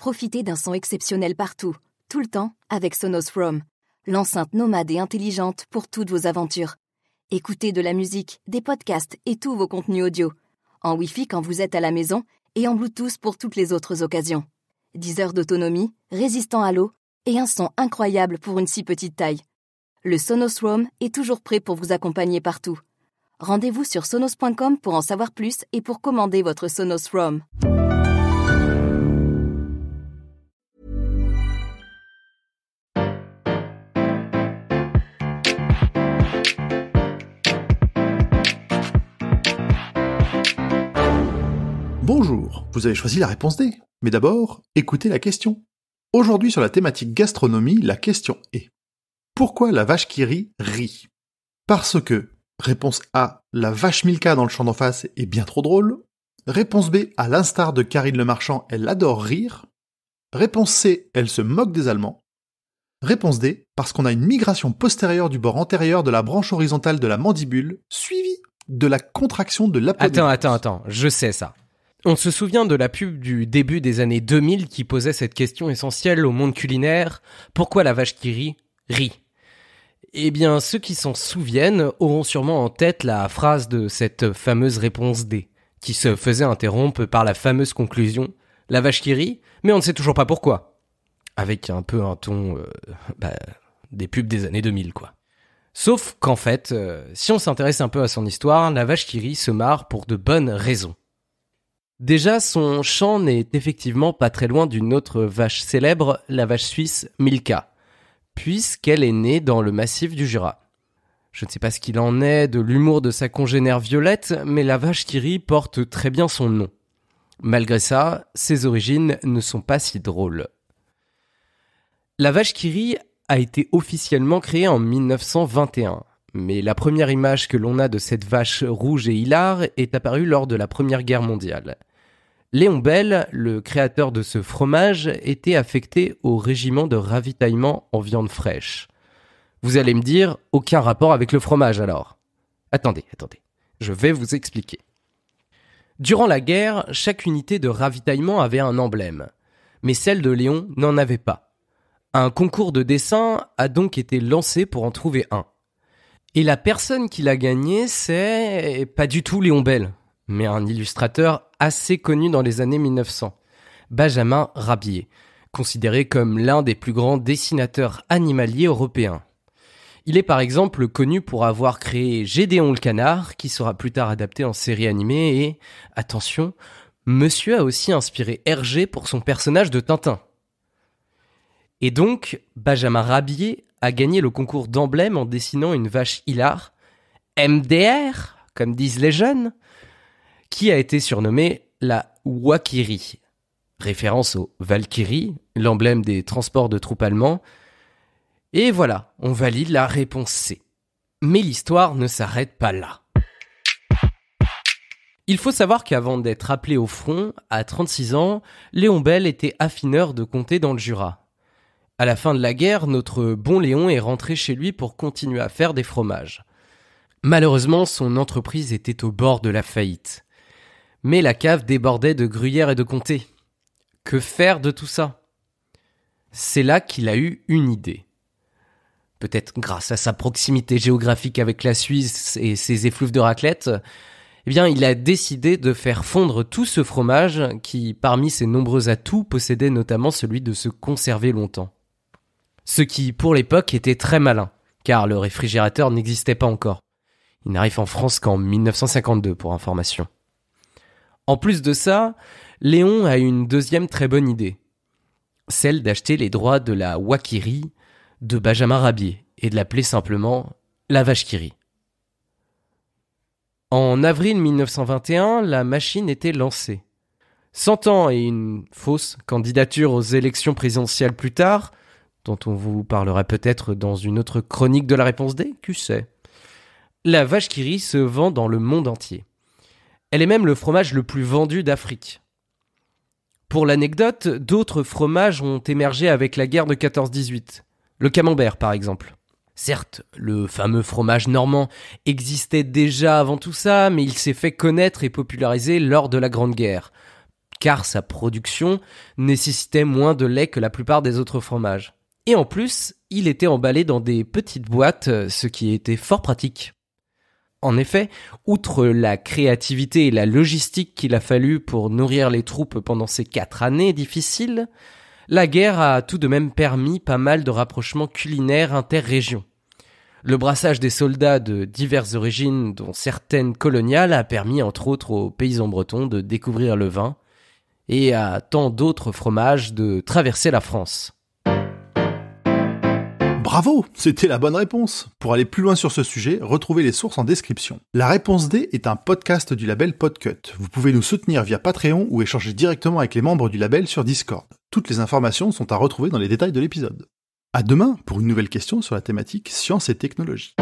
Profitez d'un son exceptionnel partout, tout le temps, avec Sonos From, l'enceinte nomade et intelligente pour toutes vos aventures. Écoutez de la musique, des podcasts et tous vos contenus audio. En Wi-Fi quand vous êtes à la maison et en Bluetooth pour toutes les autres occasions. 10 heures d'autonomie, résistant à l'eau et un son incroyable pour une si petite taille. Le Sonos Roam est toujours prêt pour vous accompagner partout. Rendez-vous sur sonos.com pour en savoir plus et pour commander votre Sonos Roam. vous avez choisi la réponse D. Mais d'abord, écoutez la question. Aujourd'hui sur la thématique gastronomie, la question est Pourquoi la vache qui rit rit Parce que, réponse A, la vache Milka dans le champ d'en face est bien trop drôle. Réponse B, à l'instar de Karine Le Marchand, elle adore rire. Réponse C, elle se moque des Allemands. Réponse D, parce qu'on a une migration postérieure du bord antérieur de la branche horizontale de la mandibule, suivie de la contraction de l'appendice. Attends, attends, attends, je sais ça. On se souvient de la pub du début des années 2000 qui posait cette question essentielle au monde culinaire pourquoi la vache qui rit rit Eh bien, ceux qui s'en souviennent auront sûrement en tête la phrase de cette fameuse réponse D, qui se faisait interrompre par la fameuse conclusion la vache qui rit, mais on ne sait toujours pas pourquoi. Avec un peu un ton euh, bah, des pubs des années 2000, quoi. Sauf qu'en fait, euh, si on s'intéresse un peu à son histoire, la vache qui rit se marre pour de bonnes raisons. Déjà, son chant n'est effectivement pas très loin d'une autre vache célèbre, la vache suisse Milka, puisqu'elle est née dans le massif du Jura. Je ne sais pas ce qu'il en est de l'humour de sa congénère Violette, mais la vache qui porte très bien son nom. Malgré ça, ses origines ne sont pas si drôles. La vache qui a été officiellement créée en 1921, mais la première image que l'on a de cette vache rouge et hilare est apparue lors de la Première Guerre mondiale. Léon Bell, le créateur de ce fromage, était affecté au régiment de ravitaillement en viande fraîche. Vous allez me dire, aucun rapport avec le fromage alors. Attendez, attendez, je vais vous expliquer. Durant la guerre, chaque unité de ravitaillement avait un emblème, mais celle de Léon n'en avait pas. Un concours de dessin a donc été lancé pour en trouver un. Et la personne qui l'a gagné, c'est pas du tout Léon Bell, mais un illustrateur assez connu dans les années 1900, Benjamin Rabier, considéré comme l'un des plus grands dessinateurs animaliers européens. Il est par exemple connu pour avoir créé Gédéon le canard, qui sera plus tard adapté en série animée, et, attention, Monsieur a aussi inspiré Hergé pour son personnage de Tintin. Et donc, Benjamin Rabier a gagné le concours d'emblème en dessinant une vache hilar, MDR, comme disent les jeunes, qui a été surnommée la Wakiri, référence au Valkyrie, l'emblème des transports de troupes allemands. Et voilà, on valide la réponse C. Mais l'histoire ne s'arrête pas là. Il faut savoir qu'avant d'être appelé au front, à 36 ans, Léon Bell était affineur de comté dans le Jura. À la fin de la guerre, notre bon Léon est rentré chez lui pour continuer à faire des fromages. Malheureusement, son entreprise était au bord de la faillite. Mais la cave débordait de gruyère et de comté. Que faire de tout ça C'est là qu'il a eu une idée. Peut-être grâce à sa proximité géographique avec la Suisse et ses effluves de raclette, eh bien, il a décidé de faire fondre tout ce fromage qui, parmi ses nombreux atouts, possédait notamment celui de se conserver longtemps. Ce qui, pour l'époque, était très malin, car le réfrigérateur n'existait pas encore. Il n'arrive en France qu'en 1952, pour information. En plus de ça, Léon a une deuxième très bonne idée, celle d'acheter les droits de la Wakiri de Benjamin Rabier et de l'appeler simplement la vache Kiri. En avril 1921, la machine était lancée. Cent ans et une fausse candidature aux élections présidentielles plus tard, dont on vous parlera peut-être dans une autre chronique de la réponse D, qui La vache Kiri se vend dans le monde entier. Elle est même le fromage le plus vendu d'Afrique. Pour l'anecdote, d'autres fromages ont émergé avec la guerre de 14-18. Le camembert, par exemple. Certes, le fameux fromage normand existait déjà avant tout ça, mais il s'est fait connaître et populariser lors de la Grande Guerre, car sa production nécessitait moins de lait que la plupart des autres fromages. Et en plus, il était emballé dans des petites boîtes, ce qui était fort pratique. En effet, outre la créativité et la logistique qu'il a fallu pour nourrir les troupes pendant ces quatre années difficiles, la guerre a tout de même permis pas mal de rapprochements culinaires interrégions. Le brassage des soldats de diverses origines, dont certaines coloniales, a permis entre autres aux paysans bretons de découvrir le vin et à tant d'autres fromages de traverser la France. Bravo C'était la bonne réponse Pour aller plus loin sur ce sujet, retrouvez les sources en description. La réponse D est un podcast du label Podcut. Vous pouvez nous soutenir via Patreon ou échanger directement avec les membres du label sur Discord. Toutes les informations sont à retrouver dans les détails de l'épisode. À demain pour une nouvelle question sur la thématique science et technologie.